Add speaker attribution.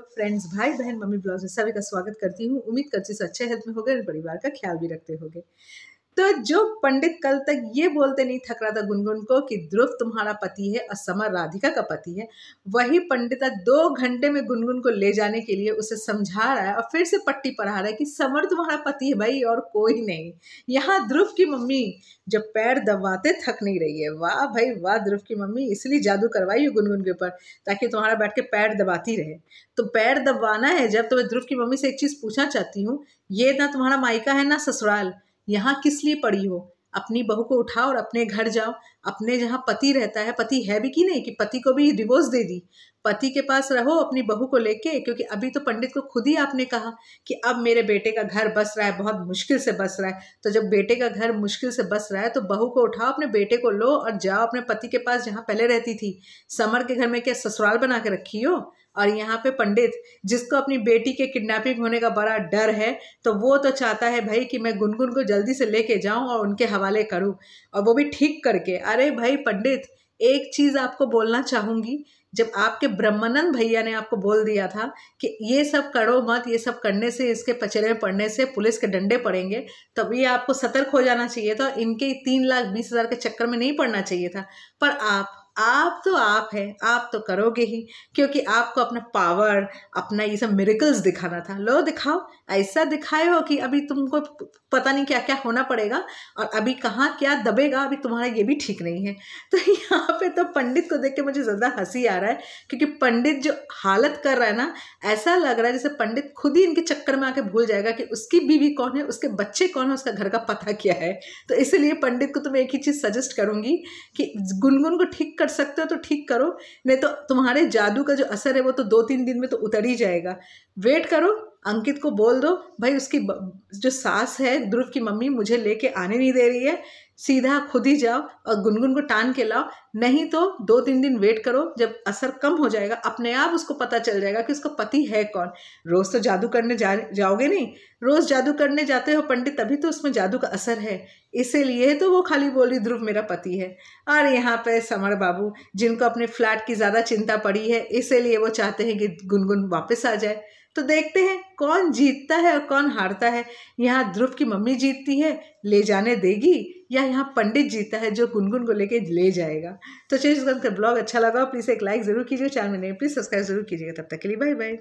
Speaker 1: तो फ्रेंड्स भाई बहन मम्मी ब्लॉग में सभी का स्वागत करती हूँ उम्मीद करती हूँ अच्छे हेल्थ में हो और परिवार का ख्याल भी रखते होंगे तो जो पंडित कल तक ये बोलते नहीं थक रहा था गुनगुन को कि ध्रुव तुम्हारा पति है और समर राधिका का पति है वही पंडित दो घंटे में गुनगुन को ले जाने के लिए उसे समझा रहा है और फिर से पट्टी पढ़ा रहा है कि समर तुम्हारा पति है भाई और कोई नहीं यहाँ ध्रुव की मम्मी जब पैर दबाते थक नहीं रही है वाह भाई वाह ध्रुव की मम्मी इसलिए जादू करवाई हो गुनगुन के ऊपर ताकि तुम्हारा बैठ के पैर दबाती रहे तो पैर दबाना है जब तो मैं ध्रुव की मम्मी से एक चीज़ पूछना चाहती हूँ ये ना तुम्हारा मायका है ना ससुराल यहाँ किस लिए पड़ी हो अपनी बहू को उठाओ और अपने घर जाओ अपने जहाँ पति रहता है पति है भी कि नहीं कि पति को भी डिवोर्स दे दी पति के पास रहो अपनी बहू को लेके क्योंकि अभी तो पंडित को खुद ही आपने कहा कि अब मेरे बेटे का घर बस रहा है बहुत मुश्किल से बस रहा है तो जब बेटे का घर मुश्किल से बस रहा है तो बहू को उठाओ अपने बेटे को लो और जाओ अपने पति के पास जहाँ पहले रहती थी समर के घर में क्या ससुराल बना के रखी हो और यहाँ पे पंडित जिसको अपनी बेटी के किडनैपिंग होने का बड़ा डर है तो वो तो चाहता है भाई कि मैं गुनगुन को जल्दी से लेके जाऊँ और उनके हवाले करूँ और वो भी ठीक करके अरे भाई पंडित एक चीज़ आपको बोलना चाहूँगी जब आपके ब्रह्मानंद भैया ने आपको बोल दिया था कि ये सब करो मत ये सब करने से इसके पचरे में पड़ने से पुलिस के डंडे पड़ेंगे तब ये आपको सतर्क हो जाना चाहिए था इनके तीन लाख बीस हज़ार के चक्कर में नहीं पड़ना चाहिए था पर आप आप तो आप है आप तो करोगे ही क्योंकि आपको अपना पावर अपना ये सब मेरिकल्स दिखाना था लो दिखाओ ऐसा दिखाए हो कि अभी तुमको पता नहीं क्या क्या होना पड़ेगा और अभी कहाँ क्या दबेगा अभी तुम्हारा ये भी ठीक नहीं है तो यहाँ पे तो पंडित को देख के मुझे ज़्यादा हंसी आ रहा है क्योंकि पंडित जो हालत कर रहा है ना ऐसा लग रहा है जैसे पंडित खुद ही इनके चक्कर में आके भूल जाएगा कि उसकी बीवी कौन है उसके बच्चे कौन है उसका घर का पता क्या है तो इसलिए पंडित को तो मैं एक ही चीज़ सजेस्ट करूँगी कि गुनगुन को ठीक कर सकते हो तो ठीक करो नहीं तो तुम्हारे जादू का जो असर है वो तो दो तीन दिन में तो उतर ही जाएगा वेट करो अंकित को बोल दो भाई उसकी जो सास है ध्रुव की मम्मी मुझे लेके आने नहीं दे रही है सीधा खुद ही जाओ और गुनगुन को टान के लाओ नहीं तो दो तीन दिन वेट करो जब असर कम हो जाएगा अपने आप उसको पता चल जाएगा कि उसका पति है कौन रोज़ तो जादू करने जा जाओगे नहीं रोज़ जादू करने जाते हो पंडित तभी तो उसमें जादू का असर है इसीलिए तो वो खाली बोल रही ध्रुव मेरा पति है और यहाँ पे समर बाबू जिनको अपने फ्लैट की ज़्यादा चिंता पड़ी है इसीलिए वो चाहते हैं कि गुनगुन वापस आ जाए तो देखते हैं कौन जीतता है और कौन हारता है यहाँ ध्रुव की मम्मी जीतती है ले जाने देगी या यहाँ पंडित जीतता है जो गुनगुन को लेके ले जाएगा तो चलिए का ब्लॉग अच्छा लगा प्लीज़ एक लाइक ज़रूर कीजिए चैनल में प्लीज़ सब्सक्राइब जरूर कीजिएगा तब तक के लिए बाय बाय